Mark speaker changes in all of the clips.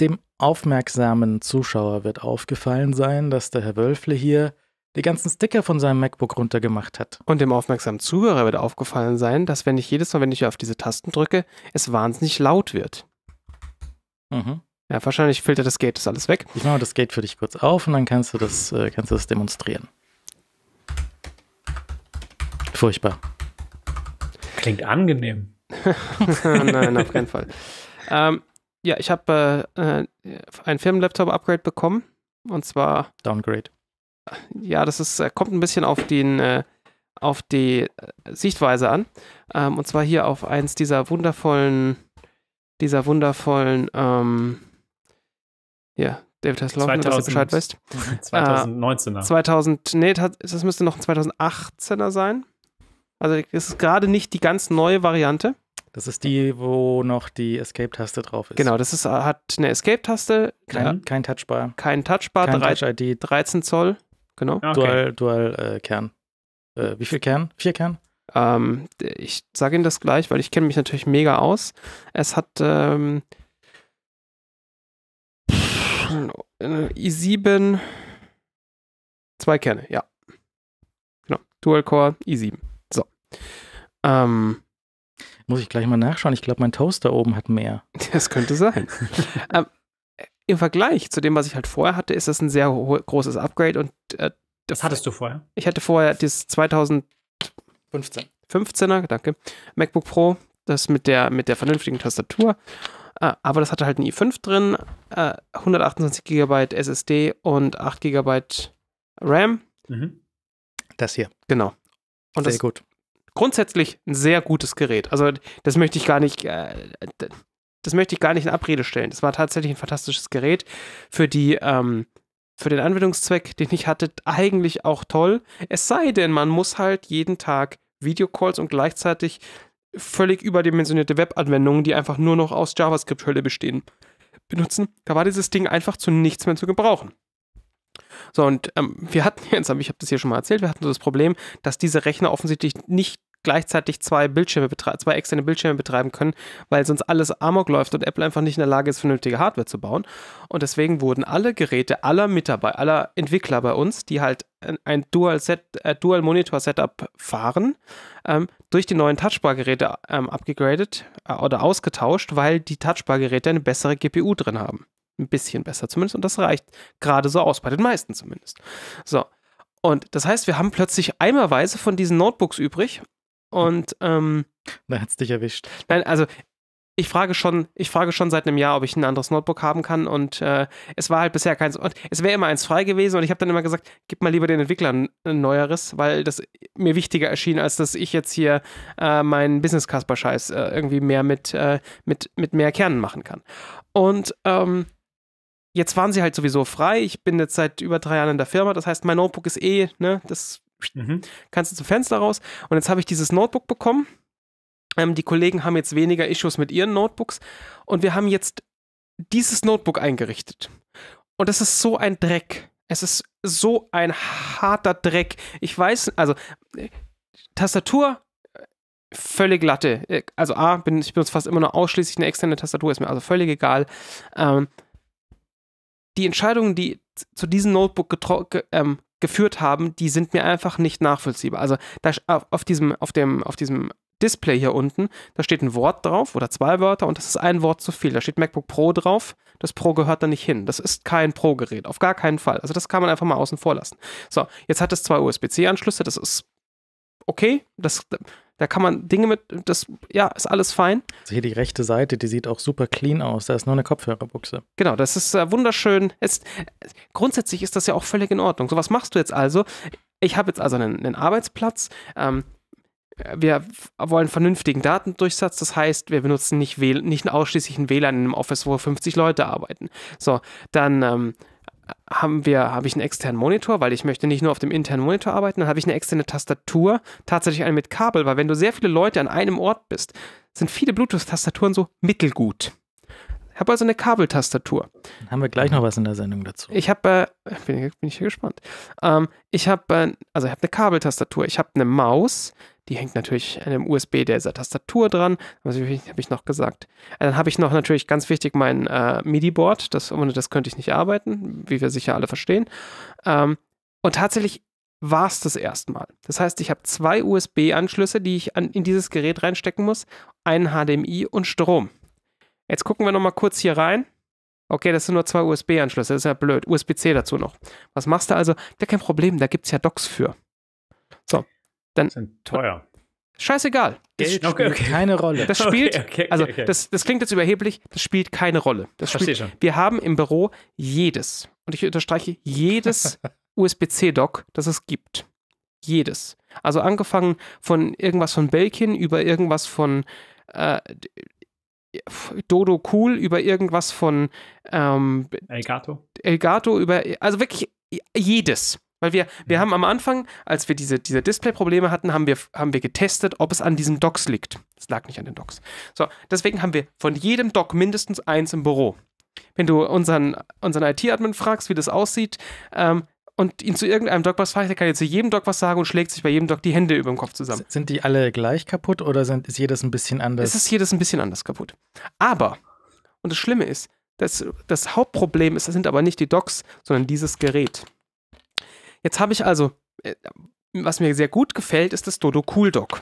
Speaker 1: Dem aufmerksamen Zuschauer wird aufgefallen sein, dass der Herr Wölfle hier die ganzen Sticker von seinem MacBook runtergemacht hat. Und dem aufmerksamen Zuhörer wird aufgefallen
Speaker 2: sein, dass wenn ich jedes Mal, wenn ich auf diese Tasten drücke, es wahnsinnig laut wird.
Speaker 1: Mhm. Ja, wahrscheinlich filtert das Gate das alles weg. Ich mache das Gate für dich kurz auf und dann kannst du das, äh, kannst du das demonstrieren. Furchtbar.
Speaker 2: Klingt angenehm. Nein, auf keinen Fall. Ähm, ja, ich habe äh, äh einen firmen upgrade bekommen. Und zwar. Downgrade. Ja, das ist, äh, kommt ein bisschen auf den äh, auf die Sichtweise an. Ähm, und zwar hier auf eins dieser wundervollen, dieser wundervollen, ähm, ja, David Hasselhoff, dass du Bescheid weißt. 2019er. 2000, nee, das müsste noch ein 2018er sein. Also es ist gerade nicht die ganz neue Variante. Das ist die, wo noch die Escape-Taste drauf ist. Genau, das ist, äh,
Speaker 1: hat eine Escape-Taste. Kein, ja.
Speaker 2: kein Touchbar.
Speaker 1: Kein Touchbar, kein 3,
Speaker 2: Touch 13 Zoll.
Speaker 1: Genau. Ah, okay. Dual, Dual äh, Kern. Äh, wie viel Kern? Vier Kern? Ähm,
Speaker 2: ich sage Ihnen das gleich, weil ich kenne mich natürlich mega aus. Es hat ähm, i7 äh,
Speaker 1: zwei Kerne, ja. Genau. Dual Core i7. So. Ähm, muss ich gleich mal nachschauen. Ich glaube, mein Toaster oben hat mehr. Das könnte sein. ähm,
Speaker 2: Im Vergleich zu dem, was ich halt vorher hatte, ist das ein sehr großes Upgrade. Und,
Speaker 3: äh, das hattest du vorher?
Speaker 2: Ich hatte vorher das 2015. 15er, danke. MacBook Pro, das mit der, mit der vernünftigen Tastatur. Äh, aber das hatte halt ein i5 drin, äh, 128 GB SSD und 8 GB RAM. Mhm. Das hier. Genau. Und Sehr das, gut grundsätzlich ein sehr gutes Gerät. Also das möchte ich gar nicht, äh, das möchte ich gar nicht in Abrede stellen. Das war tatsächlich ein fantastisches Gerät für die, ähm, für den Anwendungszweck, den ich hatte, eigentlich auch toll. Es sei denn, man muss halt jeden Tag Videocalls und gleichzeitig völlig überdimensionierte Webanwendungen, die einfach nur noch aus JavaScript-Hölle bestehen, benutzen. Da war dieses Ding einfach zu nichts mehr zu gebrauchen. So, und ähm, wir hatten jetzt, ich habe das hier schon mal erzählt, wir hatten so das Problem, dass diese Rechner offensichtlich nicht gleichzeitig zwei Bildschirme zwei externe Bildschirme betreiben können, weil sonst alles Amok läuft und Apple einfach nicht in der Lage ist, vernünftige Hardware zu bauen. Und deswegen wurden alle Geräte aller Mitarbeiter, aller Entwickler bei uns, die halt ein Dual-Set, äh, Dual-Monitor-Setup fahren, ähm, durch die neuen Touchbar-Geräte ähm, abgegradet äh, oder ausgetauscht, weil die Touchbar-Geräte eine bessere GPU drin haben. Ein bisschen besser zumindest. Und das reicht gerade so aus, bei den meisten zumindest. So. Und das heißt, wir haben plötzlich eimerweise von diesen Notebooks übrig und ähm, da hat's dich erwischt. Nein, also ich frage schon, ich frage schon seit einem Jahr, ob ich ein anderes Notebook haben kann und äh, es war halt bisher keins. Und es wäre immer eins frei gewesen und ich habe dann immer gesagt, gib mal lieber den Entwicklern ein neueres, weil das mir wichtiger erschien, als dass ich jetzt hier äh, meinen Business Casper Scheiß äh, irgendwie mehr mit, äh, mit, mit mehr Kernen machen kann. Und ähm, jetzt waren sie halt sowieso frei. Ich bin jetzt seit über drei Jahren in der Firma, das heißt, mein Notebook ist eh, ne, das Mhm. Kannst du zum Fenster raus. Und jetzt habe ich dieses Notebook bekommen. Ähm, die Kollegen haben jetzt weniger Issues mit ihren Notebooks. Und wir haben jetzt dieses Notebook eingerichtet. Und das ist so ein Dreck. Es ist so ein harter Dreck. Ich weiß, also äh, Tastatur äh, völlig glatte. Äh, also A, bin, ich benutze fast immer nur ausschließlich eine externe Tastatur, ist mir also völlig egal. Ähm, die Entscheidungen, die zu diesem Notebook ähm, geführt haben, die sind mir einfach nicht nachvollziehbar. Also da, auf, diesem, auf, dem, auf diesem Display hier unten, da steht ein Wort drauf oder zwei Wörter und das ist ein Wort zu viel. Da steht MacBook Pro drauf. Das Pro gehört da nicht hin. Das ist kein Pro-Gerät, auf gar keinen Fall. Also das kann man einfach mal außen vor lassen. So, jetzt hat es zwei USB-C-Anschlüsse. Das ist okay. Das da kann man Dinge mit, das, ja, ist alles fein. Also hier die rechte Seite, die sieht auch super clean aus. Da ist nur eine Kopfhörerbuchse. Genau, das ist äh, wunderschön. Es, grundsätzlich ist das ja auch völlig in Ordnung. So, was machst du jetzt also? Ich habe jetzt also einen, einen Arbeitsplatz. Ähm, wir wollen vernünftigen Datendurchsatz, das heißt, wir benutzen nicht, nicht ausschließlich einen WLAN in einem Office, wo 50 Leute arbeiten. So, dann ähm, haben wir, habe ich einen externen Monitor, weil ich möchte nicht nur auf dem internen Monitor arbeiten, dann habe ich eine externe Tastatur, tatsächlich eine mit Kabel, weil wenn du sehr viele Leute an einem Ort bist, sind viele Bluetooth-Tastaturen so mittelgut. Ich habe also eine Kabeltastatur. Dann haben wir gleich noch was
Speaker 1: in der Sendung dazu.
Speaker 2: Ich habe, äh, bin, bin, ich hier gespannt. Ähm, ich habe, äh, also ich habe eine Kabeltastatur, ich habe eine Maus, die hängt natürlich an dem USB dieser Tastatur dran. Was habe ich noch gesagt? Äh, dann habe ich noch natürlich ganz wichtig mein äh, MIDI-Board. Das, ohne das könnte ich nicht arbeiten, wie wir sicher alle verstehen. Ähm, und tatsächlich war es das erstmal. Das heißt, ich habe zwei USB-Anschlüsse, die ich an, in dieses Gerät reinstecken muss, einen HDMI und Strom. Jetzt gucken wir nochmal kurz hier rein. Okay, das sind nur zwei USB-Anschlüsse, das ist ja blöd. USB-C dazu noch. Was machst du also? Ja, kein Problem, da gibt es ja Docs für. Dann, sind teuer. Scheißegal. Das Geld spielt okay. keine Rolle. Das spielt, okay, also okay, also das, das klingt jetzt überheblich, das spielt keine Rolle. Das Verstehe spielt, schon. Wir haben im Büro jedes, und ich unterstreiche jedes USB-C-Dock, das es gibt. Jedes. Also angefangen von irgendwas von Belkin über irgendwas von äh, Dodo Cool, über irgendwas von ähm, Elgato. Elgato, über, also wirklich jedes. Weil wir, wir mhm. haben am Anfang, als wir diese, diese Display-Probleme hatten, haben wir, haben wir getestet, ob es an diesen Docs liegt. Es lag nicht an den Docs. So, deswegen haben wir von jedem Doc mindestens eins im Büro. Wenn du unseren, unseren IT-Admin fragst, wie das aussieht, ähm, und ihn zu irgendeinem Doc was fragt, der kann jetzt zu jedem Doc was sagen und schlägt sich bei jedem Doc die Hände über dem Kopf zusammen. Sind die alle gleich
Speaker 1: kaputt oder sind, ist jedes ein bisschen anders? Es ist
Speaker 2: jedes ein bisschen anders kaputt. Aber, und das Schlimme ist, das, das Hauptproblem ist, das sind aber nicht die Docs, sondern dieses Gerät. Jetzt habe ich also, äh, was mir sehr gut gefällt, ist das Dodo Cool Dog.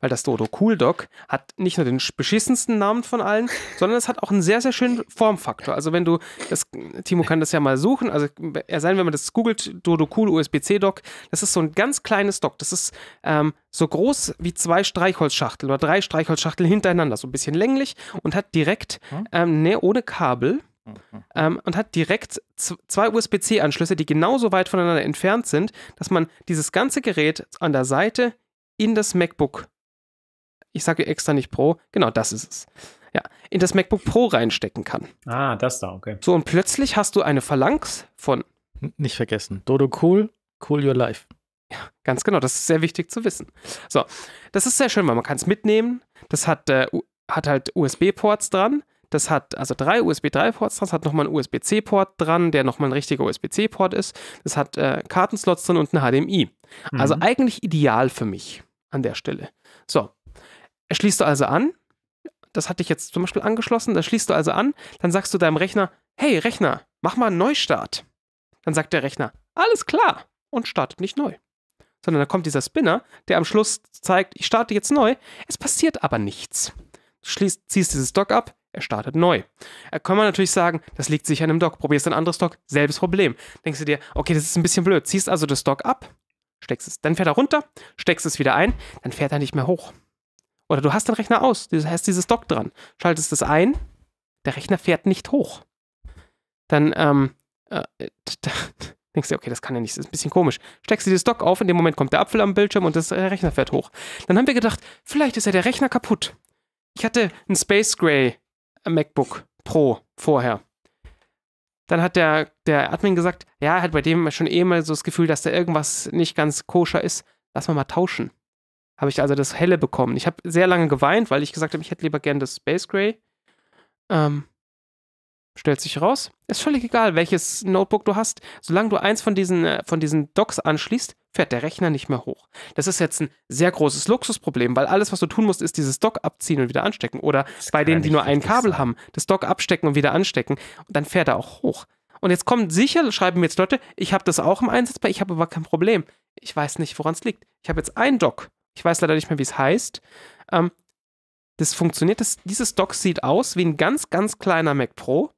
Speaker 2: Weil das Dodo Cool Dog hat nicht nur den beschissensten Namen von allen, sondern es hat auch einen sehr, sehr schönen Formfaktor. Also wenn du, das, Timo kann das ja mal suchen, also er sein, wenn man das googelt, Dodo Cool USB-C Dock, das ist so ein ganz kleines Dock. Das ist ähm, so groß wie zwei Streichholzschachteln oder drei Streichholzschachteln hintereinander, so ein bisschen länglich und hat direkt, hm? ähm, ne, ohne Kabel, Mhm. ähm, und hat direkt zwei USB-C-Anschlüsse, die genauso weit voneinander entfernt sind, dass man dieses ganze Gerät an der Seite in das MacBook, ich sage extra nicht Pro, genau das ist es, ja, in das MacBook Pro reinstecken kann. Ah, das da, okay. So, und plötzlich hast du eine Phalanx von. Nicht vergessen, Dodo Cool, Cool Your Life. Ja, ganz genau, das ist sehr wichtig zu wissen. So, das ist sehr schön, weil man kann es mitnehmen. Das hat, äh, hat halt USB-Ports dran. Das hat also drei USB 3-Ports dran, das hat nochmal einen USB-C-Port dran, der nochmal ein richtiger USB-C-Port ist. Das hat äh, Kartenslots drin und ein HDMI. Also mhm. Also eigentlich ideal für mich an der Stelle. So, schließt du also an. Das hatte ich jetzt zum Beispiel angeschlossen. Das schließt du also an. Dann sagst du deinem Rechner, hey Rechner, mach mal einen Neustart. Dann sagt der Rechner, alles klar und startet nicht neu. Sondern da kommt dieser Spinner, der am Schluss zeigt, ich starte jetzt neu. Es passiert aber nichts. Du schließt, ziehst dieses Dock ab, er startet neu. Da kann man natürlich sagen, das liegt sicher an dem Dock. Probierst ein anderes Dock, selbes Problem. Denkst du dir, okay, das ist ein bisschen blöd. Ziehst also das Dock ab, steckst es, dann fährt er runter, steckst es wieder ein, dann fährt er nicht mehr hoch. Oder du hast den Rechner aus, du hast dieses Dock dran, schaltest es ein, der Rechner fährt nicht hoch. Dann ähm, äh, denkst du, okay, das kann ja nicht, das ist ein bisschen komisch. Steckst du dieses Dock auf, in dem Moment kommt der Apfel am Bildschirm und das, der äh, Rechner fährt hoch. Dann haben wir gedacht, vielleicht ist ja der Rechner kaputt. Ich hatte ein Space Gray äh, MacBook Pro vorher. Dann hat der, der Admin gesagt, ja, er hat bei dem schon eh mal so das Gefühl, dass da irgendwas nicht ganz koscher ist. Lass mal mal tauschen. Habe ich also das Helle bekommen. Ich habe sehr lange geweint, weil ich gesagt habe, ich hätte lieber gern das Space Gray. Ähm, stellt sich raus, ist völlig egal, welches Notebook du hast. Solange du eins von diesen, äh, von diesen Docs anschließt, fährt der Rechner nicht mehr hoch. Das ist jetzt ein sehr großes Luxusproblem, weil alles, was du tun musst, ist dieses Dock abziehen und wieder anstecken. Oder das bei denen, die nur ein Kabel sein. haben, das Dock abstecken und wieder anstecken. Und dann fährt er auch hoch. Und jetzt kommen sicher, schreiben mir jetzt Leute, ich habe das auch im Einsatz, ich habe aber kein Problem. Ich weiß nicht, woran es liegt. Ich habe jetzt ein Dock. Ich weiß leider nicht mehr, wie es heißt. Ähm, das funktioniert. Das, dieses Dock sieht aus wie ein ganz, ganz kleiner Mac Pro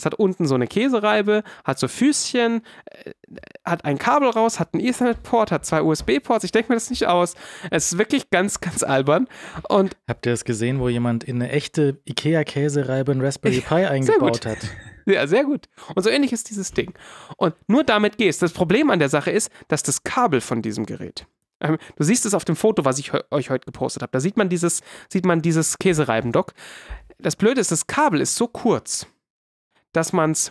Speaker 2: es hat unten so eine Käsereibe, hat so Füßchen, äh, hat ein Kabel raus, hat einen Ethernet-Port, hat zwei USB-Ports. Ich denke mir das nicht aus. Es ist wirklich ganz, ganz albern. Und
Speaker 1: Habt ihr das gesehen, wo jemand in eine echte IKEA-Käsereibe einen Raspberry Pi eingebaut hat?
Speaker 2: Ja, sehr gut. Und so ähnlich ist dieses Ding. Und nur damit gehst. Das Problem an der Sache ist, dass das Kabel von diesem Gerät ähm, du siehst es auf dem Foto, was ich euch heute gepostet habe. Da sieht man dieses, sieht man dieses Käsereibendock. Das Blöde ist, das Kabel ist so kurz dass man es.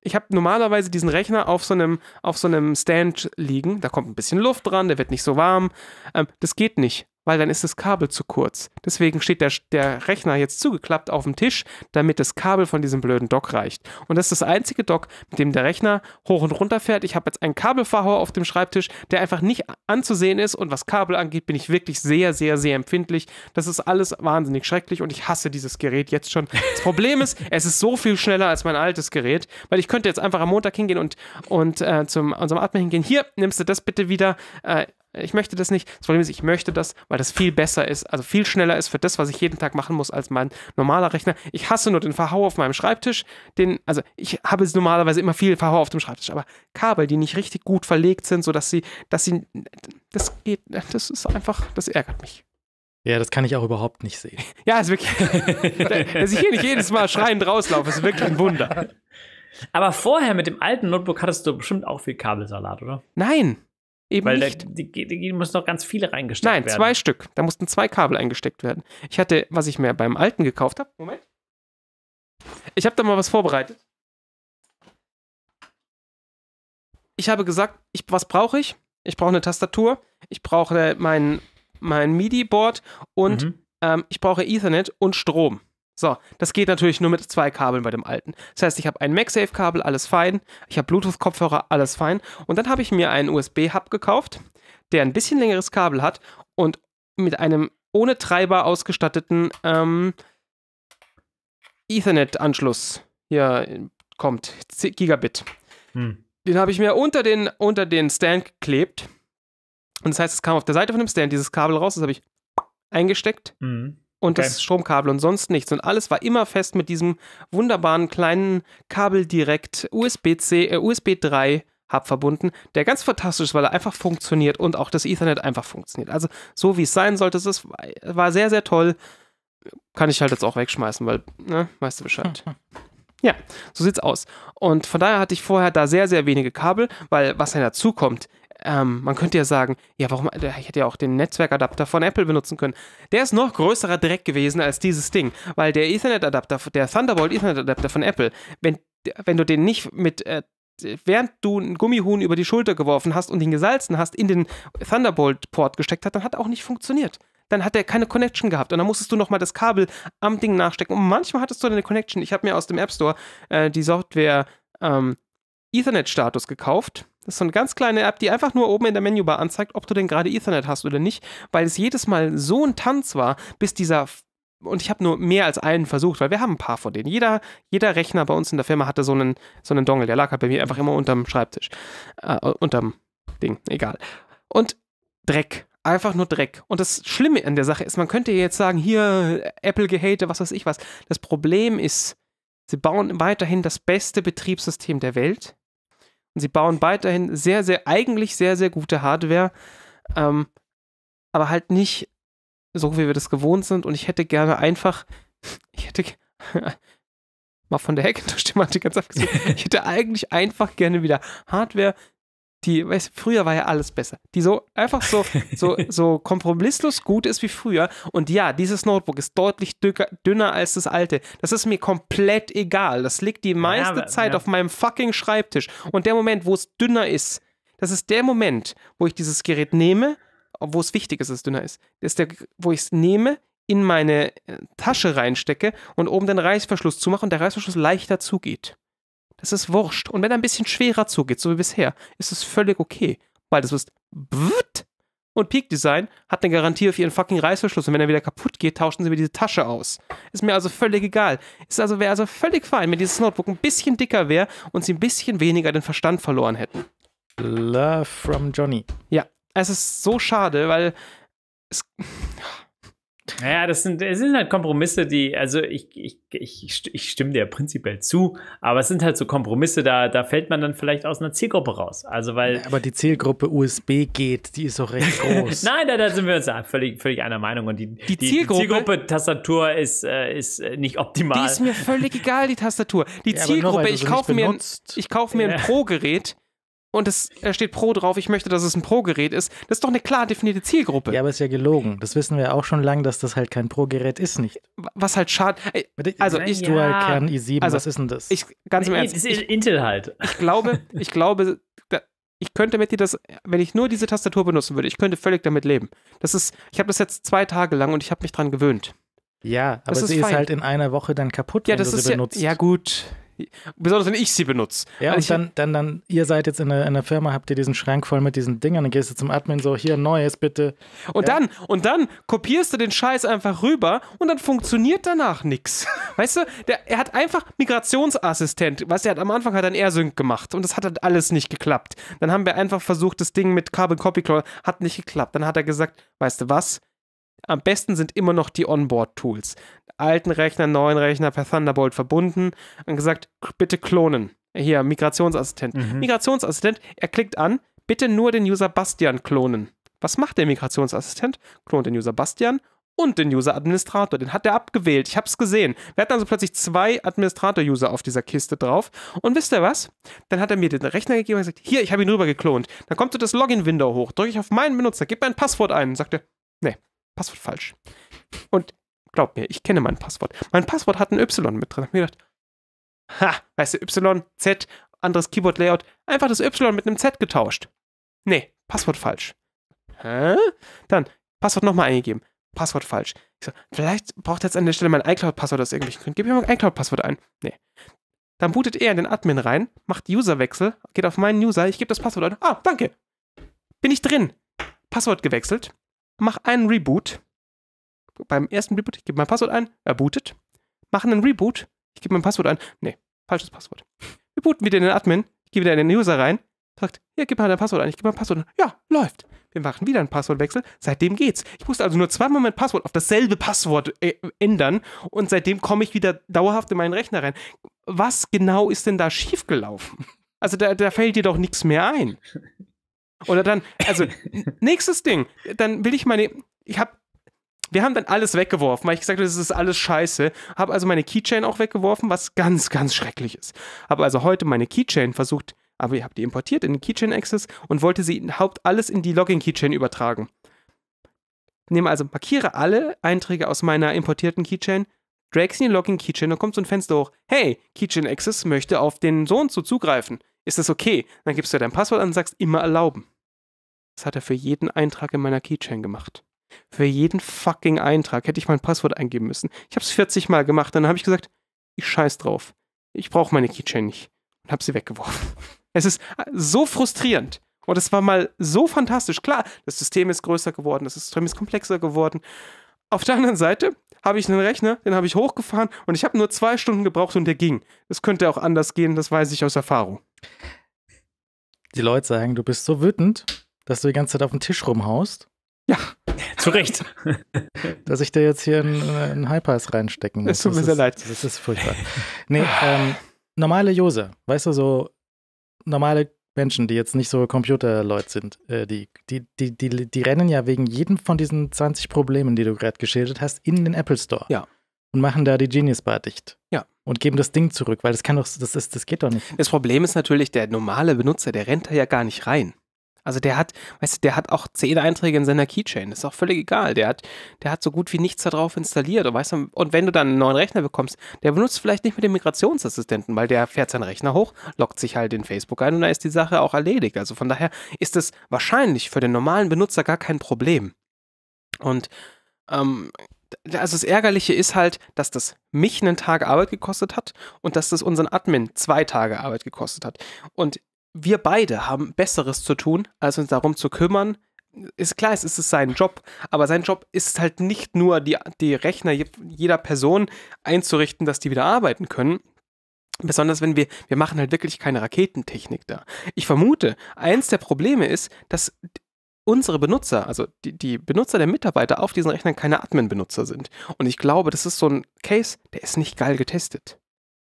Speaker 2: Ich habe normalerweise diesen Rechner auf so einem auf so einem Stand liegen. Da kommt ein bisschen Luft dran, der wird nicht so warm. Ähm, das geht nicht weil dann ist das Kabel zu kurz. Deswegen steht der, der Rechner jetzt zugeklappt auf dem Tisch, damit das Kabel von diesem blöden Dock reicht. Und das ist das einzige Dock, mit dem der Rechner hoch und runter fährt. Ich habe jetzt einen Kabelverhauer auf dem Schreibtisch, der einfach nicht anzusehen ist. Und was Kabel angeht, bin ich wirklich sehr, sehr, sehr empfindlich. Das ist alles wahnsinnig schrecklich und ich hasse dieses Gerät jetzt schon. Das Problem ist, es ist so viel schneller als mein altes Gerät, weil ich könnte jetzt einfach am Montag hingehen und, und äh, zum, unserem Atmen hingehen. Hier, nimmst du das bitte wieder. Äh, ich möchte das nicht. Das Problem ist, ich möchte das, weil das viel besser ist, also viel schneller ist für das, was ich jeden Tag machen muss, als mein normaler Rechner. Ich hasse nur den Verhau auf meinem Schreibtisch. Den, also ich habe normalerweise immer viel Verhau auf dem Schreibtisch, aber Kabel, die nicht richtig gut verlegt sind, sodass sie, dass sie, das geht, das ist einfach, das ärgert mich.
Speaker 1: Ja, das kann ich auch überhaupt nicht sehen.
Speaker 3: ja, ist wirklich, dass ich hier nicht jedes Mal schreiend rauslaufe, ist wirklich ein Wunder. Aber vorher mit dem alten Notebook hattest du bestimmt auch viel Kabelsalat, oder? Nein, Eben Weil nicht. Die, die, die müssen noch ganz viele reingesteckt Nein, werden. Nein, zwei
Speaker 2: Stück. Da mussten zwei Kabel eingesteckt werden. Ich hatte, was ich mir beim alten gekauft habe. Moment. Ich habe da mal was vorbereitet. Ich habe gesagt, ich, was brauche ich? Ich brauche eine Tastatur, ich brauche mein, mein MIDI-Board und mhm. ähm, ich brauche Ethernet und Strom. So, das geht natürlich nur mit zwei Kabeln bei dem alten. Das heißt, ich habe ein MagSafe-Kabel, alles fein. Ich habe Bluetooth-Kopfhörer, alles fein. Und dann habe ich mir einen USB-Hub gekauft, der ein bisschen längeres Kabel hat und mit einem ohne Treiber ausgestatteten ähm, Ethernet-Anschluss hier äh, kommt. Gigabit. Hm. Den habe ich mir unter den, unter den Stand geklebt. Und das heißt, es kam auf der Seite von dem Stand dieses Kabel raus, das habe ich eingesteckt. Mhm und okay. das Stromkabel und sonst nichts. Und alles war immer fest mit diesem wunderbaren kleinen Kabel direkt USB-C, äh, USB 3 Hub verbunden, der ganz fantastisch ist, weil er einfach funktioniert und auch das Ethernet einfach funktioniert. Also so wie es sein sollte, es war sehr, sehr toll. Kann ich halt jetzt auch wegschmeißen, weil, ne, weißt du Bescheid. Ja, so sieht's aus. Und von daher hatte ich vorher da sehr, sehr wenige Kabel, weil was ja dazu kommt, ähm, man könnte ja sagen, ja, warum, ich hätte ja auch den Netzwerkadapter von Apple benutzen können. Der ist noch größerer Dreck gewesen als dieses Ding, weil der Ethernet-Adapter, der Thunderbolt Ethernet-Adapter von Apple, wenn, wenn du den nicht mit äh, während du ein Gummihuhn über die Schulter geworfen hast und ihn gesalzen hast, in den Thunderbolt-Port gesteckt hat, dann hat er auch nicht funktioniert. Dann hat er keine Connection gehabt und dann musstest du nochmal das Kabel am Ding nachstecken. Und manchmal hattest du eine Connection. Ich habe mir aus dem App Store äh, die Software ähm, Ethernet-Status gekauft das ist so eine ganz kleine App, die einfach nur oben in der Menübar anzeigt, ob du denn gerade Ethernet hast oder nicht, weil es jedes Mal so ein Tanz war, bis dieser und ich habe nur mehr als einen versucht, weil wir haben ein paar von denen. Jeder, jeder Rechner bei uns in der Firma hatte so einen, so einen Dongle, der lag halt bei mir einfach immer unterm Schreibtisch. Äh, unterm Ding, egal. Und Dreck. Einfach nur Dreck. Und das Schlimme an der Sache ist, man könnte jetzt sagen, hier Apple gehate, was weiß ich was. Das Problem ist, sie bauen weiterhin das beste Betriebssystem der Welt Sie bauen weiterhin sehr, sehr, eigentlich sehr, sehr gute Hardware, ähm, aber halt nicht so, wie wir das gewohnt sind. Und ich hätte gerne einfach, ich hätte mal von der Hackintosh-Thematik ganz abgesehen, ich hätte eigentlich einfach gerne wieder Hardware, die, weißt, früher war ja alles besser, die so einfach so, so, so kompromisslos gut ist wie früher. Und ja, dieses Notebook ist deutlich dünner, dünner als das alte. Das ist mir komplett egal. Das liegt die meiste ja, Zeit ja. auf meinem fucking Schreibtisch. Und der Moment, wo es dünner ist, das ist der Moment, wo ich dieses Gerät nehme, wo es wichtig ist, dass es dünner ist. ist der, wo ich es nehme, in meine äh, Tasche reinstecke und oben den Reißverschluss zumache und der Reißverschluss leichter zugeht. Das ist wurscht. Und wenn er ein bisschen schwerer zugeht, so wie bisher, ist es völlig okay. Weil das ist und Peak Design hat eine Garantie auf ihren fucking Reißverschluss und wenn er wieder kaputt geht, tauschen sie mir diese Tasche aus. Ist mir also völlig egal. Ist also wäre also völlig fein, wenn dieses Notebook ein bisschen dicker wäre und sie ein bisschen weniger den Verstand verloren hätten.
Speaker 1: Love from Johnny. Ja,
Speaker 3: es ist so schade, weil es, naja, das sind, es sind halt Kompromisse, die, also ich, ich, ich, ich stimme dir prinzipiell zu, aber es sind halt so Kompromisse, da, da fällt man dann vielleicht aus einer Zielgruppe raus. Also weil. aber
Speaker 1: die Zielgruppe USB geht, die ist auch recht
Speaker 3: groß. Nein, da, da sind wir uns völlig, völlig einer Meinung. Und die, die, die Zielgruppe, die Zielgruppe Tastatur ist, äh, ist äh, nicht optimal. Die ist mir
Speaker 2: völlig egal, die Tastatur. Die ja, Zielgruppe, nur, ich kaufe mir,
Speaker 3: ich kauf mir ein Pro-Gerät und es äh, steht
Speaker 2: Pro drauf, ich möchte, dass es ein Pro-Gerät ist, das ist doch
Speaker 1: eine klar definierte Zielgruppe. Ja, aber ist ja gelogen. Das wissen wir auch schon lange, dass das halt kein Pro-Gerät ist, nicht?
Speaker 2: Was halt schade. Also ich. Ja. Dual Kern i7, also, was ist denn das? Ich, ganz im nee, Ernst. Ich, Intel halt. Ich glaube, ich glaube, ich könnte mit dir das, wenn ich nur diese Tastatur benutzen würde, ich könnte völlig damit leben. Das ist, ich habe das jetzt zwei Tage lang und ich habe mich dran gewöhnt. Ja, aber das sie ist, ist halt
Speaker 1: in einer Woche dann kaputt, ja, wenn das du sie ist benutzt. Ja, ja gut.
Speaker 2: Besonders wenn ich sie benutze. Ja, also und
Speaker 1: dann, dann, dann, ihr seid jetzt in einer, Firma, habt ihr diesen Schrank voll mit diesen Dingern, dann gehst du zum Admin so, hier, neues bitte. Und ja. dann, und dann kopierst du
Speaker 2: den Scheiß einfach rüber und dann funktioniert danach nichts. Weißt du, der, er hat einfach Migrationsassistent, weißt du, er hat am Anfang hat er einen AirSync gemacht und das hat halt alles nicht geklappt. Dann haben wir einfach versucht, das Ding mit Carbon Copy Claw, hat nicht geklappt. Dann hat er gesagt, weißt du was, am besten sind immer noch die Onboard-Tools. Alten Rechner, neuen Rechner per Thunderbolt verbunden und gesagt, bitte klonen. Hier, Migrationsassistent. Mhm. Migrationsassistent, er klickt an, bitte nur den User Bastian klonen. Was macht der Migrationsassistent? Klont den User Bastian und den User Administrator. Den hat er abgewählt. Ich habe es gesehen. Wir hatten also plötzlich zwei Administrator-User auf dieser Kiste drauf. Und wisst ihr was? Dann hat er mir den Rechner gegeben und gesagt, hier, ich habe ihn rüber geklont. Dann kommt so das Login-Window hoch. Drücke ich auf meinen Benutzer, gib mein Passwort ein. Und sagt er, nee, Passwort falsch. Und glaubt mir, ich kenne mein Passwort. Mein Passwort hat ein Y mit drin. Ich Hab mir gedacht, ha, weißt du, Y, Z, anderes Keyboard-Layout, einfach das Y mit einem Z getauscht. Nee, Passwort falsch. Hä? Dann Passwort nochmal eingegeben. Passwort falsch. Ich so, vielleicht braucht jetzt an der Stelle mein iCloud-Passwort aus irgendwelchen Gründen. Gib mir mein iCloud-Passwort ein. Nee. Dann bootet er in den Admin rein, macht Userwechsel, geht auf meinen User, ich gebe das Passwort ein. Ah, danke. Bin ich drin. Passwort gewechselt mach einen Reboot. Beim ersten Reboot, ich gebe mein Passwort ein, er bootet. Mach einen Reboot, ich gebe mein Passwort ein. Nee, falsches Passwort. Wir booten wieder in den Admin, ich gehe wieder in den User rein, sagt, ja, gib mal dein Passwort ein, ich gebe mein Passwort ein. Ja, läuft. Wir machen wieder einen Passwortwechsel, seitdem geht's. Ich musste also nur zweimal mein Passwort auf dasselbe Passwort äh, ändern und seitdem komme ich wieder dauerhaft in meinen Rechner rein. Was genau ist denn da schiefgelaufen? Also da, da fällt dir doch nichts mehr ein. Oder dann, also, nächstes Ding, dann will ich meine, ich hab, wir haben dann alles weggeworfen, weil ich gesagt habe, das ist alles scheiße. Hab also meine Keychain auch weggeworfen, was ganz, ganz schrecklich ist. Hab also heute meine Keychain versucht, aber ich habe die importiert in den Keychain Access und wollte sie haupt alles in die Login Keychain übertragen. Nehme also, markiere alle Einträge aus meiner importierten Keychain, drag sie in die Login Keychain, dann kommt so ein Fenster hoch. Hey, Keychain Access möchte auf den Sohn zu zugreifen. Ist das okay? Dann gibst du dein Passwort an und sagst immer erlauben. Das hat er für jeden Eintrag in meiner Keychain gemacht. Für jeden fucking Eintrag hätte ich mein Passwort eingeben müssen. Ich habe es 40 Mal gemacht. Dann habe ich gesagt, ich scheiß drauf. Ich brauche meine Keychain nicht. Und habe sie weggeworfen. Es ist äh, so frustrierend. Und es war mal so fantastisch. Klar, das System ist größer geworden, das System ist komplexer geworden. Auf der anderen Seite habe ich einen Rechner, den habe ich hochgefahren und ich habe nur zwei Stunden gebraucht und der ging.
Speaker 1: Es könnte auch anders gehen, das weiß ich aus Erfahrung. Die Leute sagen, du bist so wütend, dass du die ganze Zeit auf den Tisch rumhaust. Ja, zu Recht. dass ich dir jetzt hier einen, äh, einen Highpass reinstecken muss. Es tut mir sehr leid. Das ist furchtbar. Nee, ähm, normale Jose, weißt du, so normale Menschen, die jetzt nicht so Computerleute sind, äh, die, die, die, die, die rennen ja wegen jedem von diesen 20 Problemen, die du gerade geschildert hast, in den Apple Store. Ja und machen da die Genius Bar dicht. Ja. Und geben das Ding zurück, weil das kann doch, das ist, das geht doch nicht. Das Problem ist natürlich, der normale Benutzer, der rennt da ja gar nicht
Speaker 2: rein. Also der hat, weißt du, der hat auch zehn Einträge in seiner Keychain. Das ist auch völlig egal. Der hat, der hat so gut wie nichts darauf installiert. Und, weißt du, und wenn du dann einen neuen Rechner bekommst, der benutzt vielleicht nicht mit dem Migrationsassistenten, weil der fährt seinen Rechner hoch, lockt sich halt in Facebook ein und da ist die Sache auch erledigt. Also von daher ist es wahrscheinlich für den normalen Benutzer gar kein Problem. Und ähm, also das Ärgerliche ist halt, dass das mich einen Tag Arbeit gekostet hat und dass das unseren Admin zwei Tage Arbeit gekostet hat. Und wir beide haben Besseres zu tun, als uns darum zu kümmern. Ist klar, es ist sein Job, aber sein Job ist halt nicht nur, die, die Rechner jeder Person einzurichten, dass die wieder arbeiten können, Besonders wenn wir, wir machen halt wirklich keine Raketentechnik da. Ich vermute, eins der Probleme ist, dass unsere Benutzer, also die, die, Benutzer der Mitarbeiter auf diesen Rechnern keine Admin-Benutzer sind. Und ich glaube, das ist so ein Case, der ist nicht geil getestet.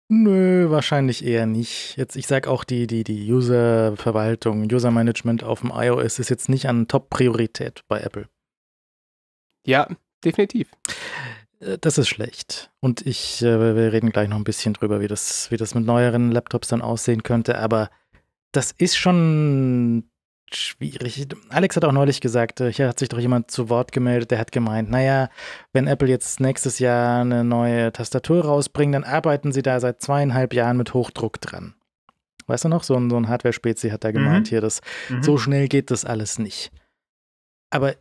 Speaker 1: Nö, wahrscheinlich eher nicht. Jetzt, ich sag auch, die, die, die User-Verwaltung, User-Management auf dem iOS ist jetzt nicht an Top-Priorität bei Apple. Ja, definitiv. Äh, das ist schlecht. Und ich, äh, wir reden gleich noch ein bisschen drüber, wie das, wie das mit neueren Laptops dann aussehen könnte. Aber das ist schon schwierig. Alex hat auch neulich gesagt, äh, hier hat sich doch jemand zu Wort gemeldet, der hat gemeint, naja, wenn Apple jetzt nächstes Jahr eine neue Tastatur rausbringt, dann arbeiten sie da seit zweieinhalb Jahren mit Hochdruck dran. Weißt du noch, so ein, so ein Hardware-Spezi hat da gemeint, mhm. hier, das, mhm. so schnell geht das alles nicht. Aber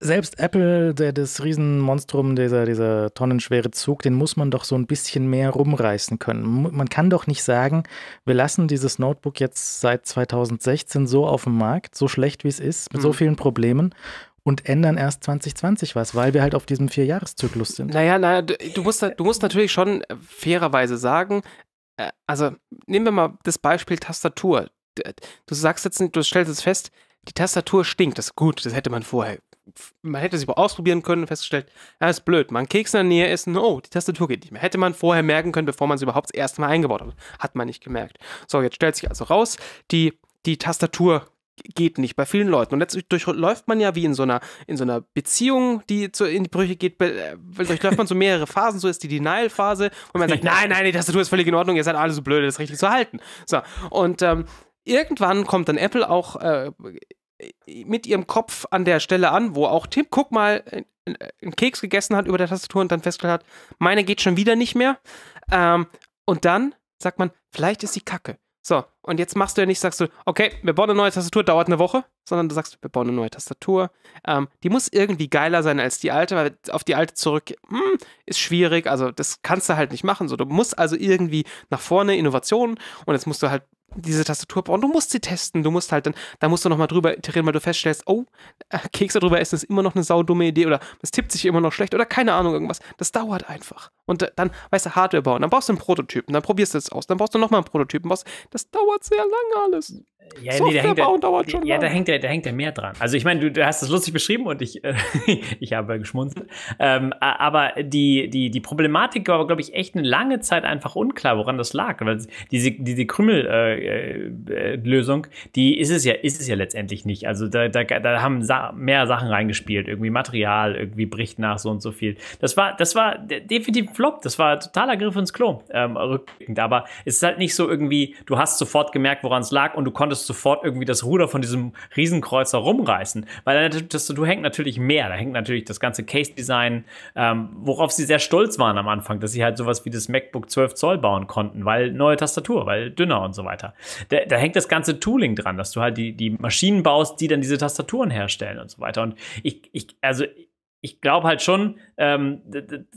Speaker 1: selbst Apple, der, das Riesenmonstrum, dieser, dieser tonnenschwere Zug, den muss man doch so ein bisschen mehr rumreißen können. Man kann doch nicht sagen, wir lassen dieses Notebook jetzt seit 2016 so auf dem Markt, so schlecht wie es ist, mit mhm. so vielen Problemen und ändern erst 2020 was, weil wir halt auf diesem Vierjahreszyklus sind.
Speaker 2: Naja, naja, du, du, musst, du musst natürlich schon äh, fairerweise sagen, äh, also nehmen wir mal das Beispiel Tastatur. Du sagst jetzt, du stellst jetzt fest, die Tastatur stinkt. Das ist gut, das hätte man vorher man hätte es aber ausprobieren können und festgestellt, ja, ist blöd, man Keks in der Nähe essen, oh, die Tastatur geht nicht mehr. Hätte man vorher merken können, bevor man es überhaupt das erste Mal eingebaut hat. Hat man nicht gemerkt. So, jetzt stellt sich also raus, die, die Tastatur geht nicht bei vielen Leuten. Und letztlich durchläuft man ja wie in so einer, in so einer Beziehung, die zu, in die Brüche geht, äh, durchläuft man so mehrere Phasen. So ist die Denial-Phase, wo man sagt, nein, nein, die Tastatur ist völlig in Ordnung, ihr seid alle so blöd, das richtig zu halten. So, und ähm, irgendwann kommt dann Apple auch äh, äh, mit ihrem Kopf an der Stelle an, wo auch Tim, guck mal, äh, äh, einen Keks gegessen hat über der Tastatur und dann festgestellt hat, meine geht schon wieder nicht mehr. Ähm, und dann sagt man, vielleicht ist sie kacke. So, und jetzt machst du ja nicht, sagst du, okay, wir bauen eine neue Tastatur, dauert eine Woche, sondern du sagst, wir bauen eine neue Tastatur. Ähm, die muss irgendwie geiler sein als die alte, weil auf die alte zurück mh, hm, ist schwierig, also das kannst du halt nicht machen. So, du musst also irgendwie nach vorne Innovationen und jetzt musst du halt diese Tastatur brauchen. Du musst sie testen. Du musst halt dann, da musst du nochmal drüber iterieren, weil du feststellst, oh, äh, Kekse drüber essen ist immer noch eine saudumme Idee oder es tippt sich immer noch schlecht oder keine Ahnung, irgendwas. Das dauert einfach. Und äh, dann, weißt du, Hardware bauen. Dann brauchst du
Speaker 3: einen Prototypen, dann probierst du es aus. Dann brauchst du nochmal einen Prototypen.
Speaker 2: Das dauert sehr lange alles. Äh, ja, nee, da hängt, der,
Speaker 3: dauert schon ja da hängt der, da hängt der mehr dran. Also ich meine, du, du hast es lustig beschrieben und ich, äh, ich habe geschmunzelt. Ähm, aber die, die, die Problematik war, glaube ich, echt eine lange Zeit einfach unklar, woran das lag. Weil diese, diese krümel äh, äh, die ist es ja, ist es ja letztendlich nicht. Also da, da, da haben sa mehr Sachen reingespielt, irgendwie Material, irgendwie bricht nach so und so viel. Das war, das war definitiv ein Flop. Das war totaler Griff ins Klo, ähm, rückblickend. Aber es ist halt nicht so irgendwie, du hast sofort gemerkt, woran es lag und du konntest konntest sofort irgendwie das Ruder von diesem Riesenkreuzer rumreißen, weil da der Tastatur hängt natürlich mehr. Da hängt natürlich das ganze Case-Design, ähm, worauf sie sehr stolz waren am Anfang, dass sie halt sowas wie das MacBook 12 Zoll bauen konnten, weil neue Tastatur, weil dünner und so weiter. Da, da hängt das ganze Tooling dran, dass du halt die, die Maschinen baust, die dann diese Tastaturen herstellen und so weiter. Und ich, ich also ich glaube halt schon, ähm,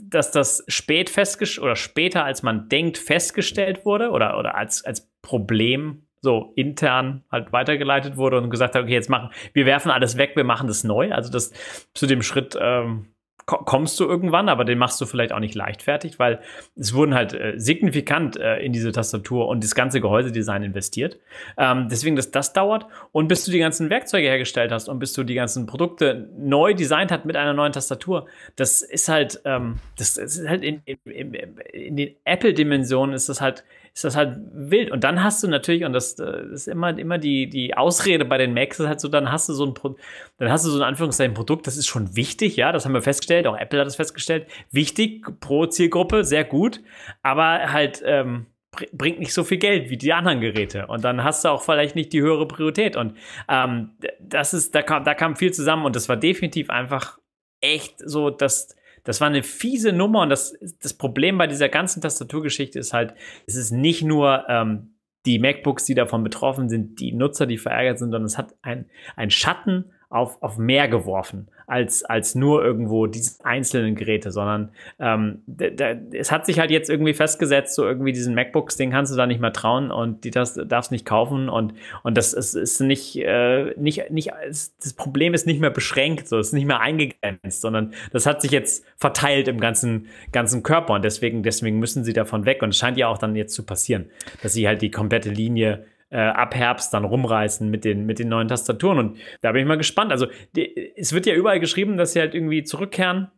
Speaker 3: dass das spät festgestellt oder später als man denkt festgestellt wurde oder, oder als, als Problem so intern halt weitergeleitet wurde und gesagt hat, okay, jetzt machen, wir werfen alles weg, wir machen das neu. Also das zu dem Schritt ähm, kommst du irgendwann, aber den machst du vielleicht auch nicht leichtfertig, weil es wurden halt äh, signifikant äh, in diese Tastatur und das ganze Gehäusedesign investiert. Ähm, deswegen, dass das dauert und bis du die ganzen Werkzeuge hergestellt hast und bis du die ganzen Produkte neu designt hast mit einer neuen Tastatur, das ist halt, ähm, das, ist halt in, in, in den Apple-Dimensionen ist das halt ist das halt wild. Und dann hast du natürlich, und das, äh, das ist immer, immer die, die Ausrede bei den Macs, ist halt so, dann hast du so ein Pro dann hast du so ein Anführungszeichen Produkt, das ist schon wichtig, ja, das haben wir festgestellt, auch Apple hat das festgestellt. Wichtig pro Zielgruppe, sehr gut, aber halt, ähm, bringt nicht so viel Geld wie die anderen Geräte und dann hast du auch vielleicht nicht die höhere Priorität und ähm, das ist da kam da kam viel zusammen und das war definitiv einfach echt so dass das war eine fiese Nummer und das, das Problem bei dieser ganzen Tastaturgeschichte ist halt, es ist nicht nur ähm, die MacBooks, die davon betroffen sind, die Nutzer, die verärgert sind, sondern es hat ein, ein Schatten auf, auf mehr geworfen als, als nur irgendwo diese einzelnen Geräte, sondern ähm, da, da, es hat sich halt jetzt irgendwie festgesetzt, so irgendwie diesen MacBooks, den kannst du da nicht mehr trauen und die das, darfst nicht kaufen und, und das ist, ist nicht, äh, nicht, nicht, das Problem ist nicht mehr beschränkt, so, ist nicht mehr eingegrenzt, sondern das hat sich jetzt verteilt im ganzen, ganzen Körper und deswegen, deswegen müssen sie davon weg und es scheint ja auch dann jetzt zu passieren, dass sie halt die komplette Linie äh, ab Herbst dann rumreißen mit den, mit den neuen Tastaturen. Und da bin ich mal gespannt. Also die, es wird ja überall geschrieben, dass sie halt irgendwie zurückkehren.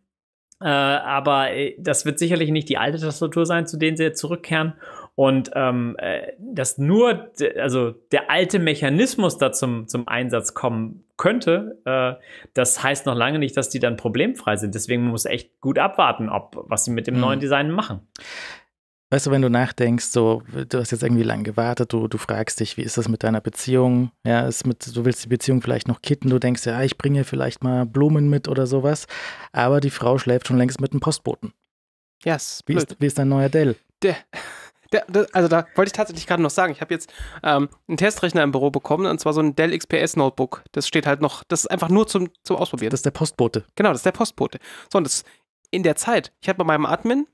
Speaker 3: Äh, aber äh, das wird sicherlich nicht die alte Tastatur sein, zu denen sie jetzt zurückkehren. Und ähm, äh, dass nur also der alte Mechanismus da zum, zum Einsatz kommen könnte, äh, das heißt noch lange nicht, dass die dann problemfrei sind. Deswegen muss echt gut abwarten, ob was sie mit dem mhm. neuen Design machen
Speaker 1: weißt du, wenn du nachdenkst, so, du hast jetzt irgendwie lange gewartet, du, du fragst dich, wie ist das mit deiner Beziehung? Ja, ist mit, du willst die Beziehung vielleicht noch kitten, du denkst, ja, ich bringe vielleicht mal Blumen mit oder sowas, aber die Frau schläft schon längst mit einem Postboten. Ja, yes, wie, ist, wie ist dein neuer Dell? Der,
Speaker 2: der, der, also da wollte ich tatsächlich gerade noch sagen, ich habe jetzt ähm, einen Testrechner im Büro bekommen und zwar so ein Dell XPS Notebook. Das steht halt noch, das ist einfach nur zum, zum Ausprobieren. Das ist der Postbote. Genau, das ist der Postbote. So, und das in der Zeit, ich habe bei meinem Admin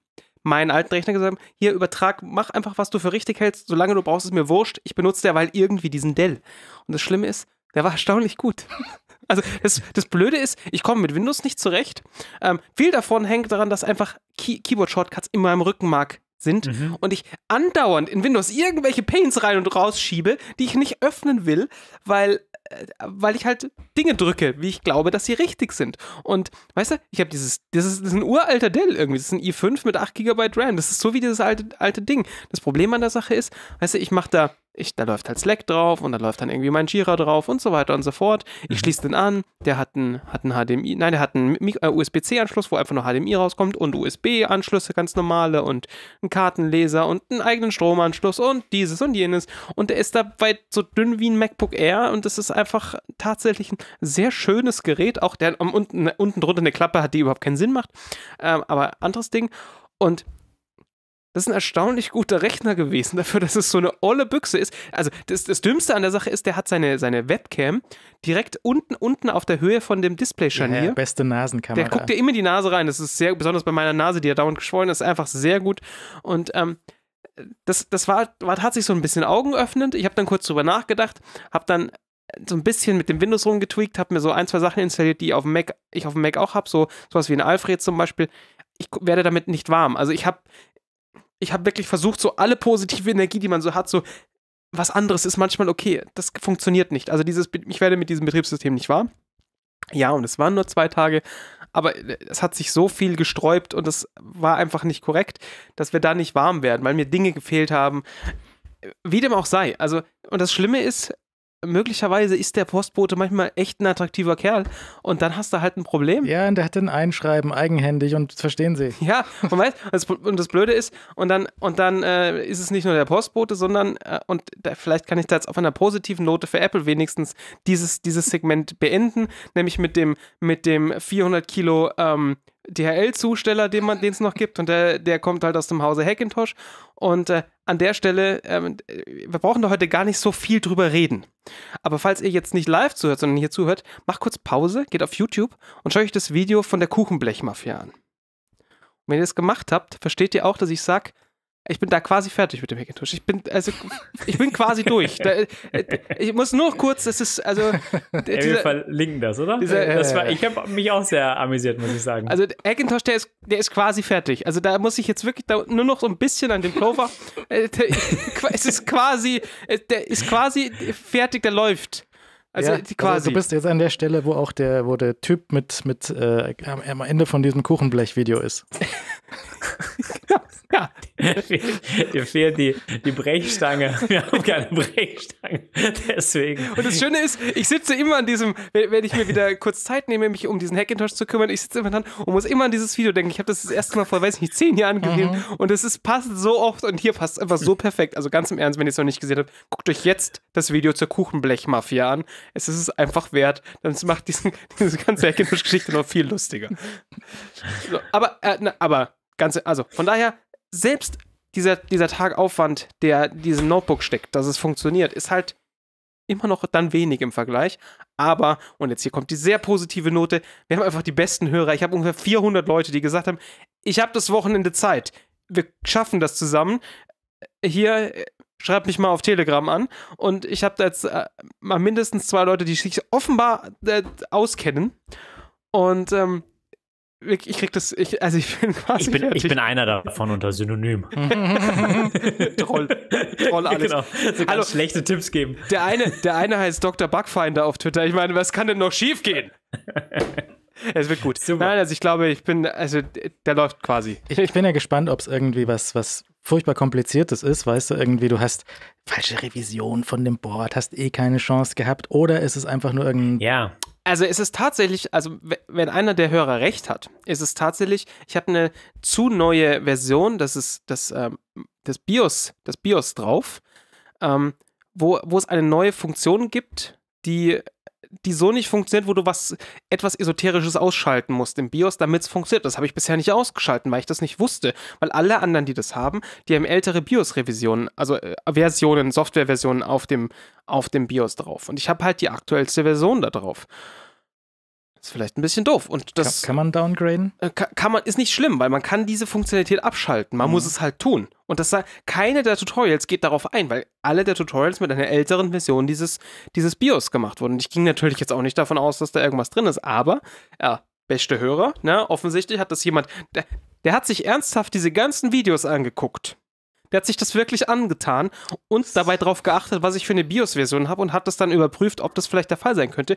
Speaker 2: meinen alten Rechner gesagt hier übertrag, mach einfach, was du für richtig hältst, solange du brauchst, ist mir wurscht, ich benutze derweil irgendwie diesen Dell. Und das Schlimme ist, der war erstaunlich gut. Also das, das Blöde ist, ich komme mit Windows nicht zurecht. Ähm, viel davon hängt daran, dass einfach Key Keyboard-Shortcuts in meinem Rückenmark sind mhm. und ich andauernd in Windows irgendwelche Paints rein und rausschiebe, die ich nicht öffnen will, weil weil ich halt Dinge drücke, wie ich glaube, dass sie richtig sind. Und weißt du, ich habe dieses, das ist, das ist ein uralter Dell irgendwie, das ist ein i5 mit 8 GB RAM, das ist so wie dieses alte, alte Ding. Das Problem an der Sache ist, weißt du, ich mache da ich, da läuft halt Slack drauf und da läuft dann irgendwie mein Jira drauf und so weiter und so fort. Ich mhm. schließe den an, der hat einen, hat einen HDMI, nein, der hat einen äh, USB-C-Anschluss, wo einfach nur HDMI rauskommt und USB-Anschlüsse, ganz normale und einen Kartenleser und einen eigenen Stromanschluss und dieses und jenes. Und der ist da weit so dünn wie ein MacBook Air und das ist einfach tatsächlich ein sehr schönes Gerät, auch der um, unten, ne, unten drunter eine Klappe hat, die überhaupt keinen Sinn macht. Ähm, aber anderes Ding. Und das ist ein erstaunlich guter Rechner gewesen, dafür, dass es so eine olle Büchse ist. Also, das, das Dümmste an der Sache ist, der hat seine, seine Webcam direkt unten, unten auf der Höhe von dem Display-Scharnier. Ja,
Speaker 1: beste Nasenkamera. Der
Speaker 2: guckt dir immer in die Nase rein. Das ist sehr, besonders bei meiner Nase, die ja dauernd geschwollen ist, einfach sehr gut. Und, ähm, das, das war, war tatsächlich so ein bisschen augenöffnend. Ich habe dann kurz drüber nachgedacht, habe dann so ein bisschen mit dem Windows rumgetweakt, habe mir so ein, zwei Sachen installiert, die auf dem Mac, ich auf dem Mac auch habe, so sowas wie ein Alfred zum Beispiel. Ich werde damit nicht warm. Also ich habe ich habe wirklich versucht, so alle positive Energie, die man so hat, so was anderes ist manchmal okay. Das funktioniert nicht. Also dieses, ich werde mit diesem Betriebssystem nicht wahr. Ja, und es waren nur zwei Tage, aber äh, es hat sich so viel gesträubt und es war einfach nicht korrekt, dass wir da nicht warm werden, weil mir Dinge gefehlt haben. Äh, wie dem auch sei. Also, und das Schlimme ist, möglicherweise ist der Postbote manchmal echt ein attraktiver Kerl und dann hast du halt ein Problem. Ja, und der hat dann
Speaker 1: Einschreiben eigenhändig und das verstehen sie.
Speaker 2: Ja, und, weißt, das, und das Blöde ist, und dann, und dann äh, ist es nicht nur der Postbote, sondern, äh, und da, vielleicht kann ich da jetzt auf einer positiven Note für Apple wenigstens dieses, dieses Segment beenden, nämlich mit dem, mit dem 400 Kilo ähm, DHL-Zusteller, den es noch gibt und der, der kommt halt aus dem Hause Hackintosh und äh, an der Stelle, ähm, wir brauchen da heute gar nicht so viel drüber reden. Aber falls ihr jetzt nicht live zuhört, sondern hier zuhört, macht kurz Pause, geht auf YouTube und schaut euch das Video von der Kuchenblechmafia an. Und wenn ihr das gemacht habt, versteht ihr auch, dass ich sage, ich bin da quasi fertig mit dem Hackintosh. Ich bin also ich bin quasi durch. Da, äh, ich muss nur kurz, das ist also dieser, wir verlinken das, oder? Dieser, das war, äh, ich habe mich auch sehr amüsiert, muss ich sagen. Also Hackintosh, der ist der ist quasi fertig. Also da muss ich jetzt wirklich da, nur noch so ein bisschen an dem Clover. Äh, es ist quasi der ist quasi fertig, der läuft.
Speaker 1: Also, ja, also, du bist jetzt an der Stelle, wo auch der, wo der Typ mit, mit äh, am Ende von diesem Kuchenblech-Video ist.
Speaker 3: Dir fehlt die, die Brechstange. Wir haben keine Brechstange. Deswegen. Und das Schöne ist, ich
Speaker 2: sitze immer an diesem, wenn, ich mir wieder kurz Zeit nehme, mich um diesen Hackintosh zu kümmern, ich sitze immer dran und muss immer an dieses Video denken. Ich habe das das erste Mal vor, weiß ich nicht, zehn Jahren gesehen mhm. und es ist, passt so oft und hier passt es einfach so perfekt. Also ganz im Ernst, wenn ihr es noch nicht gesehen habt, guckt euch jetzt das Video zur Kuchenblech-Mafia an. Es ist es einfach wert. Dann macht diesen, diese ganze Hackintosh-Geschichte noch viel lustiger. So, aber, äh, na, aber, ganze, also von daher, selbst dieser, dieser Tag Aufwand, der diesem Notebook steckt, dass es funktioniert, ist halt immer noch dann wenig im Vergleich. Aber, und jetzt hier kommt die sehr positive Note, wir haben einfach die besten Hörer. Ich habe ungefähr 400 Leute, die gesagt haben, ich habe das Wochenende Zeit. Wir schaffen das zusammen. Hier, äh, schreibt mich mal auf Telegram an. Und ich habe da jetzt äh, mal mindestens zwei Leute, die sich offenbar äh, auskennen. Und ähm,
Speaker 3: ich krieg das, ich, also ich bin quasi. Ich bin, ich bin einer davon unter Synonym. Troll. Troll alles. Genau. So also, schlechte Tipps geben. Der eine, der eine heißt Dr.
Speaker 2: Bugfinder auf Twitter. Ich meine, was kann denn noch schiefgehen?
Speaker 3: Es wird gut. Super. Nein, also ich
Speaker 2: glaube, ich bin, also der läuft quasi.
Speaker 1: Ich, ich bin ja gespannt, ob es irgendwie was, was furchtbar kompliziertes ist, weißt du, irgendwie du hast falsche Revision von dem Board, hast eh keine Chance gehabt oder ist es einfach nur irgendein ja.
Speaker 2: Also es ist tatsächlich, also wenn einer der Hörer recht hat, ist es tatsächlich, ich habe eine zu neue Version, das ist das, ähm, das BIOS, das BIOS drauf, ähm, wo, wo es eine neue Funktion gibt, die die so nicht funktioniert, wo du was etwas Esoterisches ausschalten musst im BIOS, damit es funktioniert. Das habe ich bisher nicht ausgeschalten, weil ich das nicht wusste. Weil alle anderen, die das haben, die haben ältere BIOS-Revisionen, also äh, Versionen, Software-Versionen auf dem, auf dem BIOS drauf. Und ich habe halt die aktuellste Version da drauf. Ist vielleicht ein bisschen doof. Und das kann, kann man downgraden? Äh, kann, kann, man, ist nicht schlimm, weil man kann diese Funktionalität abschalten. Man mhm. muss es halt tun. Und das keine der Tutorials geht darauf ein, weil alle der Tutorials mit einer älteren Version dieses, dieses BIOS gemacht wurden. Und ich ging natürlich jetzt auch nicht davon aus, dass da irgendwas drin ist, aber ja, beste Hörer, ne, offensichtlich hat das jemand, der, der hat sich ernsthaft diese ganzen Videos angeguckt der hat sich das wirklich angetan und dabei darauf geachtet, was ich für eine BIOS-Version habe und hat das dann überprüft, ob das vielleicht der Fall sein könnte.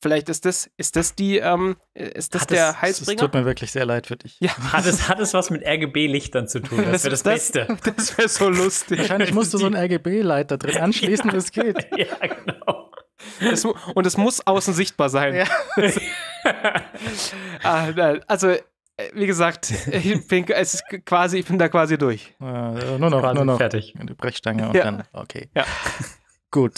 Speaker 2: Vielleicht ist das, ist das die, ähm, ist das hat der es, Heilsbringer? Es tut mir
Speaker 3: wirklich sehr leid für dich. Ja. Hat, es, hat es was mit RGB-Lichtern zu tun? Das wäre das, das, Beste. Das wäre
Speaker 1: so lustig. Wahrscheinlich musst du so einen RGB-Leiter drin anschließen, ja. es geht. Ja,
Speaker 2: genau. Das, und es muss außen sichtbar sein. Ja. Ah, also, äh, wie gesagt, ich bin, es ist quasi, ich bin da quasi durch.
Speaker 1: Äh, nur noch, quasi nur noch fertig. Die Brechstange und ja. dann, okay. Ja. Gut,